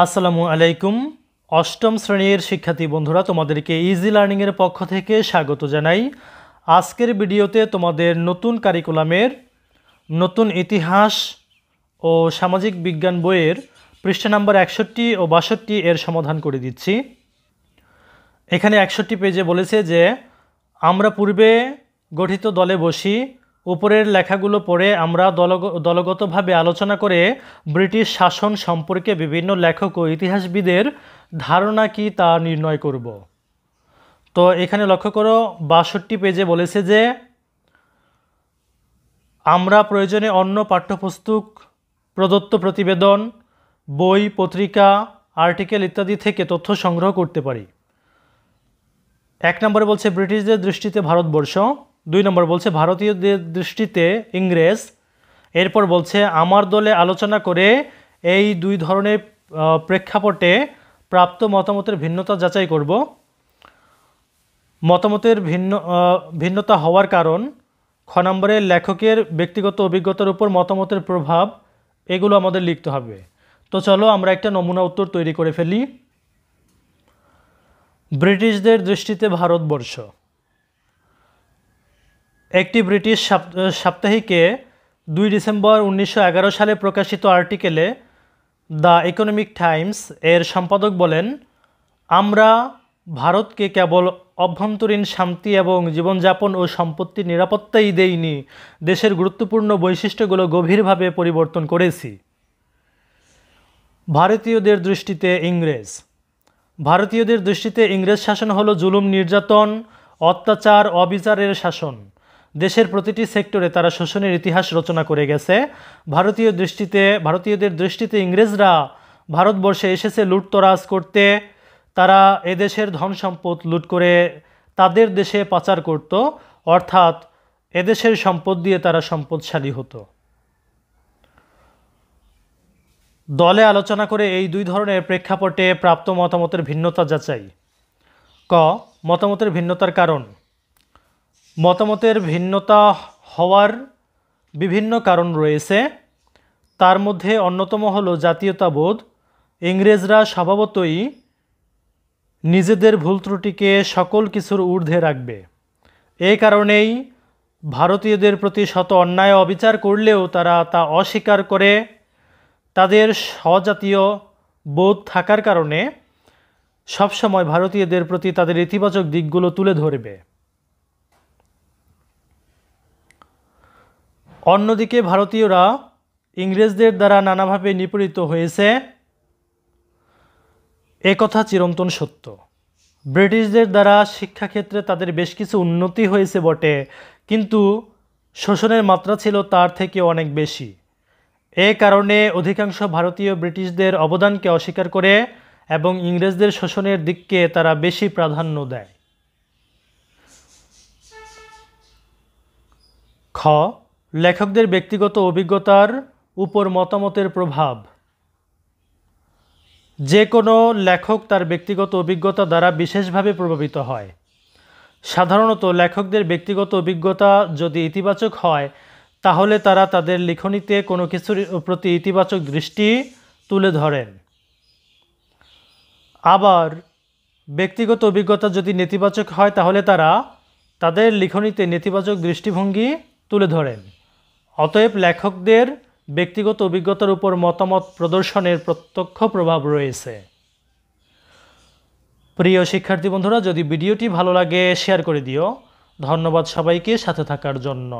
আসসালামু আলাইকুম অষ্টম শ্রেণীর শিক্ষার্থী বন্ধুরা তোমাদেরকে ইজি লার্নিংয়ের পক্ষ থেকে স্বাগত জানাই আজকের ভিডিওতে তোমাদের নতুন কারিকুলামের নতুন ইতিহাস ও সামাজিক বিজ্ঞান বইয়ের পৃষ্ঠা নাম্বার একষট্টি ও বাষট্টি এর সমাধান করে দিচ্ছি এখানে একষট্টি পেজে বলেছে যে আমরা পূর্বে গঠিত দলে বসি উপরের লেখাগুলো পড়ে আমরা দলগতভাবে আলোচনা করে ব্রিটিশ শাসন সম্পর্কে বিভিন্ন লেখক ও ইতিহাসবিদের ধারণা কি তা নির্ণয় করব তো এখানে লক্ষ্য করো বাষট্টি পেজে বলেছে যে আমরা প্রয়োজনে অন্য পাঠ্যপুস্তক প্রদত্ত প্রতিবেদন বই পত্রিকা আর্টিকেল ইত্যাদি থেকে তথ্য সংগ্রহ করতে পারি এক নম্বরে বলছে ব্রিটিশদের দৃষ্টিতে ভারতবর্ষ দুই নম্বর বলছে ভারতীয়দের দৃষ্টিতে ইংরেজ এরপর বলছে আমার দলে আলোচনা করে এই দুই ধরনের প্রেক্ষাপটে প্রাপ্ত মতামতের ভিন্নতা যাচাই করব মতামতের ভিন্ন ভিন্নতা হওয়ার কারণ খ নম্বরে লেখকের ব্যক্তিগত অভিজ্ঞতার উপর মতামতের প্রভাব এগুলো আমাদের লিখতে হবে তো চলো আমরা একটা নমুনা উত্তর তৈরি করে ফেলি ব্রিটিশদের দৃষ্টিতে ভারতবর্ষ একটি ব্রিটিশ সাপ্তাহিকে দুই ডিসেম্বর উনিশশো সালে প্রকাশিত আর্টিকেলে দ্য ইকোনমিক টাইমস এর সম্পাদক বলেন আমরা ভারতকে কেবল অভ্যন্তরীণ শান্তি এবং জীবনযাপন ও সম্পত্তি নিরাপত্তাই দেইনি দেশের গুরুত্বপূর্ণ বৈশিষ্ট্যগুলো গভীরভাবে পরিবর্তন করেছি ভারতীয়দের দৃষ্টিতে ইংরেজ ভারতীয়দের দৃষ্টিতে ইংরেজ শাসন হলো জুলুম নির্যাতন অত্যাচার অবিচারের শাসন দেশের প্রতিটি সেক্টরে তারা শোষণের ইতিহাস রচনা করে গেছে ভারতীয় দৃষ্টিতে ভারতীয়দের দৃষ্টিতে ইংরেজরা ভারতবর্ষে এসেছে লুটতরাজ করতে তারা এদেশের ধন সম্পদ লুট করে তাদের দেশে পাচার করত অর্থাৎ এদেশের সম্পদ দিয়ে তারা সম্পদশালী হতো দলে আলোচনা করে এই দুই ধরনের প্রেক্ষাপটে প্রাপ্ত মতামতের ভিন্নতা যাচাই ক মতামতের ভিন্নতার কারণ মতামতের ভিন্নতা হওয়ার বিভিন্ন কারণ রয়েছে তার মধ্যে অন্যতম হল জাতীয়তাবোধ ইংরেজরা স্বভাবতই নিজেদের ভুল ত্রুটিকে সকল কিছুর ঊর্ধ্বে রাখবে এই কারণেই ভারতীয়দের প্রতি শত অন্যায় অবিচার করলেও তারা তা অস্বীকার করে তাদের স্বজাতীয় বোধ থাকার কারণে সবসময় ভারতীয়দের প্রতি তাদের ইতিবাচক দিকগুলো তুলে ধরবে অন্যদিকে ভারতীয়রা ইংরেজদের দ্বারা নানাভাবে নিপীড়িত হয়েছে একথা চিরন্তন সত্য ব্রিটিশদের দ্বারা শিক্ষাক্ষেত্রে তাদের বেশ কিছু উন্নতি হয়েছে বটে কিন্তু শোষণের মাত্রা ছিল তার থেকে অনেক বেশি এ কারণে অধিকাংশ ভারতীয় ব্রিটিশদের অবদানকে অস্বীকার করে এবং ইংরেজদের শোষণের দিককে তারা বেশি প্রাধান্য দেয় খ লেখকদের ব্যক্তিগত অভিজ্ঞতার উপর মতামতের প্রভাব যে কোনো লেখক তার ব্যক্তিগত অভিজ্ঞতা দ্বারা বিশেষভাবে প্রভাবিত হয় সাধারণত লেখকদের ব্যক্তিগত অভিজ্ঞতা যদি ইতিবাচক হয় তাহলে তারা তাদের লিখনিতে কোনো কিছুর প্রতি ইতিবাচক দৃষ্টি তুলে ধরেন আবার ব্যক্তিগত অভিজ্ঞতা যদি নেতিবাচক হয় তাহলে তারা তাদের লিখনিতে নেতিবাচক দৃষ্টিভঙ্গি তুলে ধরেন অতএব লেখকদের ব্যক্তিগত অভিজ্ঞতার উপর মতামত প্রদর্শনের প্রত্যক্ষ প্রভাব রয়েছে প্রিয় শিক্ষার্থী বন্ধুরা যদি ভিডিওটি ভালো লাগে শেয়ার করে দিও ধন্যবাদ সবাইকে সাথে থাকার জন্য